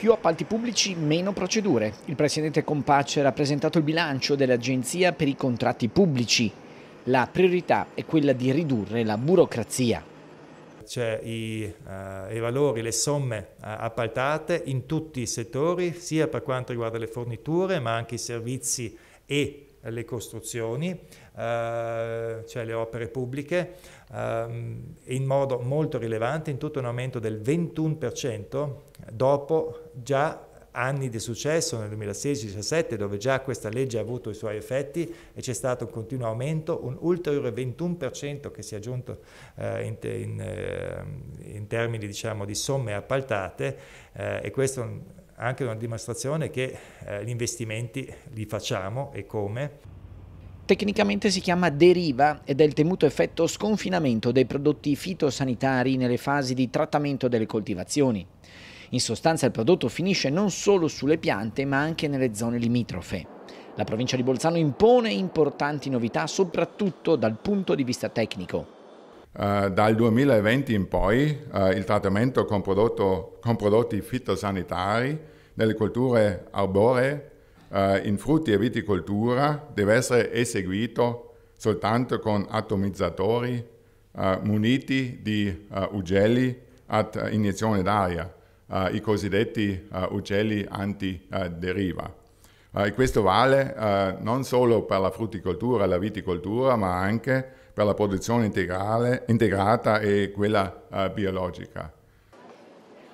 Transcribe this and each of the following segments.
Più appalti pubblici, meno procedure. Il presidente Compace ha presentato il bilancio dell'Agenzia per i contratti pubblici. La priorità è quella di ridurre la burocrazia. Cioè i, eh, i, valori, le somme eh, appaltate in tutti i settori, sia per quanto riguarda le forniture, ma anche i servizi e le costruzioni, eh, cioè le opere pubbliche, eh, in modo molto rilevante, in tutto un aumento del 21% dopo già anni di successo nel 2016 2017 dove già questa legge ha avuto i suoi effetti e c'è stato un continuo aumento, un ulteriore 21% che si è aggiunto eh, in, in, eh, in, termini diciamo, di somme appaltate eh, e questo è anche una dimostrazione che eh, gli investimenti li facciamo e come. Tecnicamente si chiama deriva ed è il temuto effetto sconfinamento dei prodotti fitosanitari nelle fasi di trattamento delle coltivazioni. In sostanza il prodotto finisce non solo sulle piante ma anche nelle zone limitrofe. La provincia di Bolzano impone importanti novità soprattutto dal punto di vista tecnico. Uh, dal 2020 in poi uh, il trattamento con, prodotto, con, prodotti fitosanitari nelle colture arboree, uh, in frutti e viticoltura, deve essere eseguito soltanto con atomizzatori muniti di ugelli ad iniezione d'aria. Eh, i cosiddetti eh, uccelli antideriva. Eh, e questo vale non solo per la frutticoltura e la viticoltura, ma anche per la produzione integrata e quella biologica.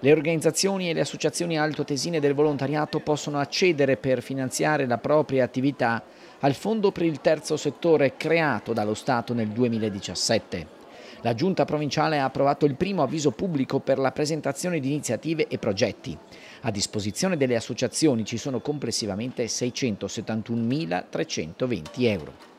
Le organizzazioni e le associazioni altoatesine del volontariato possono accedere per finanziare la propria attività al Fondo per il Terzo Settore creato dallo Stato nel 2017. La giunta provinciale ha approvato il primo avviso pubblico per la presentazione di iniziative e progetti. A disposizione delle associazioni ci sono complessivamente 671.320 euro.